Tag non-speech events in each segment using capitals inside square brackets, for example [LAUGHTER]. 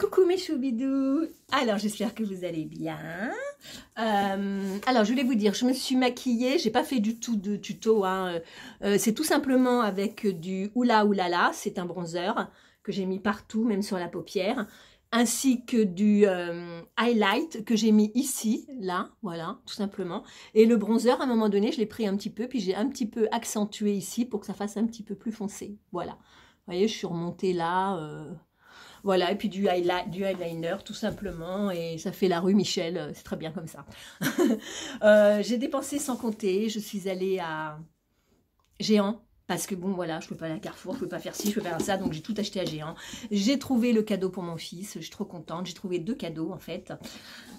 Coucou mes choubidous Alors j'espère que vous allez bien. Euh, alors je voulais vous dire, je me suis maquillée, j'ai pas fait du tout de tuto. Hein. Euh, c'est tout simplement avec du Oula Oulala, c'est un bronzer que j'ai mis partout, même sur la paupière. Ainsi que du euh, highlight que j'ai mis ici, là, voilà, tout simplement. Et le bronzer, à un moment donné, je l'ai pris un petit peu, puis j'ai un petit peu accentué ici pour que ça fasse un petit peu plus foncé. Voilà. Vous voyez, je suis remontée là voilà, et puis du, eyeliner tout simplement, et ça fait la rue Michel, euh, c'est très bien comme ça. [LAUGHS] Euh, j'ai dépensé sans compter, je suis allée à Géant, parce que bon voilà, je ne peux pas aller à Carrefour, je peux pas faire ci, je peux pas faire ça, donc j'ai tout acheté à Géant. J'ai trouvé le cadeau pour mon fils, je suis trop contente, j'ai trouvé deux cadeaux en fait.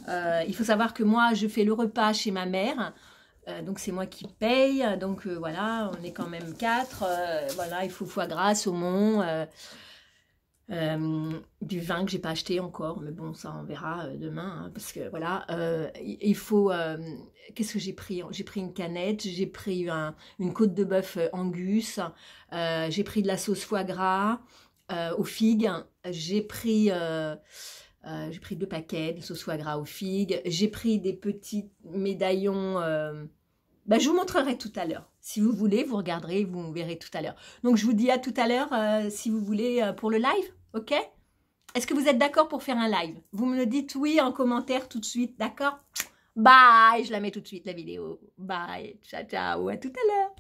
Euh, il faut savoir que moi, je fais le repas chez ma mère, donc c'est moi qui paye, donc voilà, on est quand même quatre, voilà, il faut foie gras, saumon... Euh, du vin que j'ai pas acheté encore, mais bon, ça on verra euh, demain, hein, parce que voilà, euh, il faut. Qu'est-ce que j'ai pris J'ai pris une canette, j'ai pris une côte de bœuf Angus, j'ai pris de la sauce foie gras aux figues, j'ai pris. j'ai pris deux paquets de sauce foie gras aux figues. J'ai pris des petits médaillons. Bah, je vous montrerai tout à l'heure. Si vous voulez, vous regarderez, vous verrez tout à l'heure. Donc je vous dis à tout à l'heure si vous voulez pour le live. Ok Est-ce que vous êtes d'accord pour faire un live Vous me le dites oui en commentaire tout de suite, d'accord Bye Je la mets tout de suite la vidéo. Bye Ciao, ciao À tout à l'heure